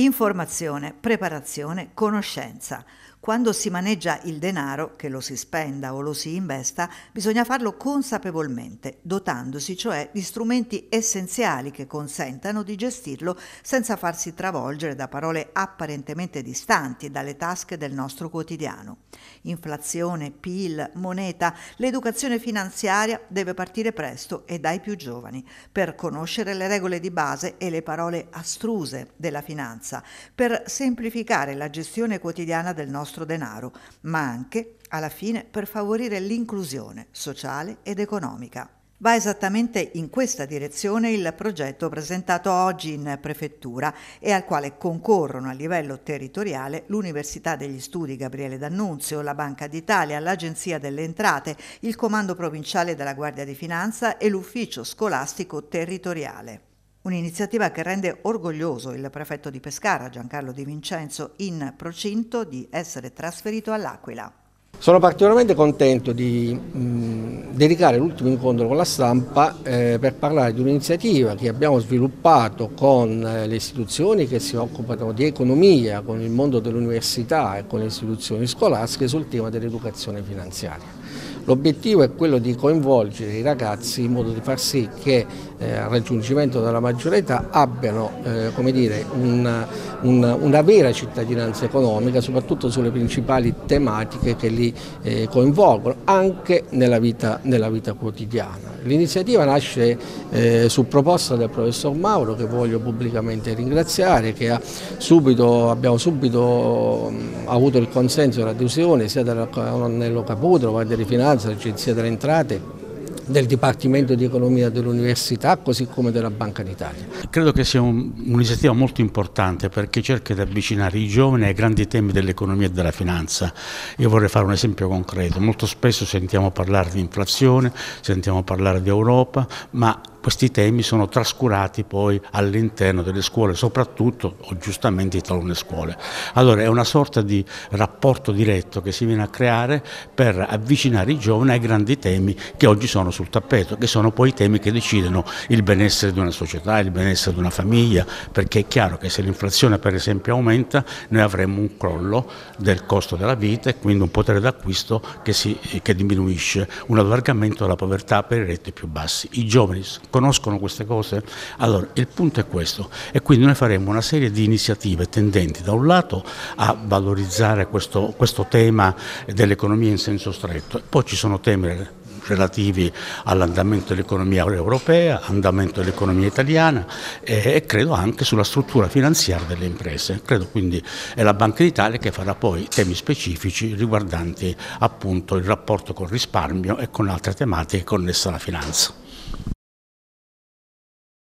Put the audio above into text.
Informazione, preparazione, conoscenza. Quando si maneggia il denaro, che lo si spenda o lo si investa, bisogna farlo consapevolmente, dotandosi cioè di strumenti essenziali che consentano di gestirlo senza farsi travolgere da parole apparentemente distanti dalle tasche del nostro quotidiano. Inflazione, PIL, moneta, l'educazione finanziaria deve partire presto e dai più giovani, per conoscere le regole di base e le parole astruse della finanza, per semplificare la gestione quotidiana del nostro nostro denaro, ma anche, alla fine, per favorire l'inclusione sociale ed economica. Va esattamente in questa direzione il progetto presentato oggi in prefettura e al quale concorrono a livello territoriale l'Università degli Studi Gabriele D'Annunzio, la Banca d'Italia, l'Agenzia delle Entrate, il Comando Provinciale della Guardia di Finanza e l'Ufficio Scolastico Territoriale un'iniziativa che rende orgoglioso il prefetto di Pescara Giancarlo Di Vincenzo in procinto di essere trasferito all'Aquila. Sono particolarmente contento di mh, mm, dedicare l'ultimo incontro con la stampa eh, per parlare di un'iniziativa che abbiamo sviluppato con eh, le istituzioni che si occupano di economia, con il mondo dell'università e con le istituzioni scolastiche sul tema dell'educazione finanziaria. L'obiettivo è quello di coinvolgere i ragazzi in modo di far sì che eh, al raggiungimento della maggiore età abbiano eh, dire, un, un, una vera cittadinanza economica, soprattutto sulle principali tematiche che li eh, coinvolgono, anche nella vita, nella vita quotidiana. L'iniziativa nasce eh, su proposta del professor Mauro, che voglio pubblicamente ringraziare, che ha subito, abbiamo subito avuto il consenso della Diusione, sia dell'Ornello Capodro, guardia di finanza, l'Agenzia cioè delle Entrate del Dipartimento di Economia dell'Università così come della Banca d'Italia. Credo che sia un'iniziativa un molto importante perché cerca di avvicinare i giovani ai grandi temi dell'economia e della finanza. Io vorrei fare un esempio concreto, molto spesso sentiamo parlare di inflazione, sentiamo parlare di Europa, ma questi temi sono trascurati poi all'interno delle scuole, soprattutto o giustamente i talone scuole. Allora è una sorta di rapporto diretto che si viene a creare per avvicinare i giovani ai grandi temi che oggi sono sul tappeto, che sono poi i temi che decidono il benessere di una società, il benessere di una famiglia, perché è chiaro che se l'inflazione per esempio aumenta noi avremo un crollo del costo della vita e quindi un potere d'acquisto che, che, diminuisce, un allargamento della povertà per i retti più bassi. I giovani conoscono queste cose? Allora, il punto è questo e quindi noi faremo una serie di iniziative tendenti da un lato a valorizzare questo, questo tema dell'economia in senso stretto, poi ci sono temi relativi all'andamento dell'economia europea, andamento dell'economia italiana e, e, credo anche sulla struttura finanziaria delle imprese. Credo quindi è la Banca d'Italia che farà poi temi specifici riguardanti appunto il rapporto col risparmio e con altre tematiche connesse alla finanza.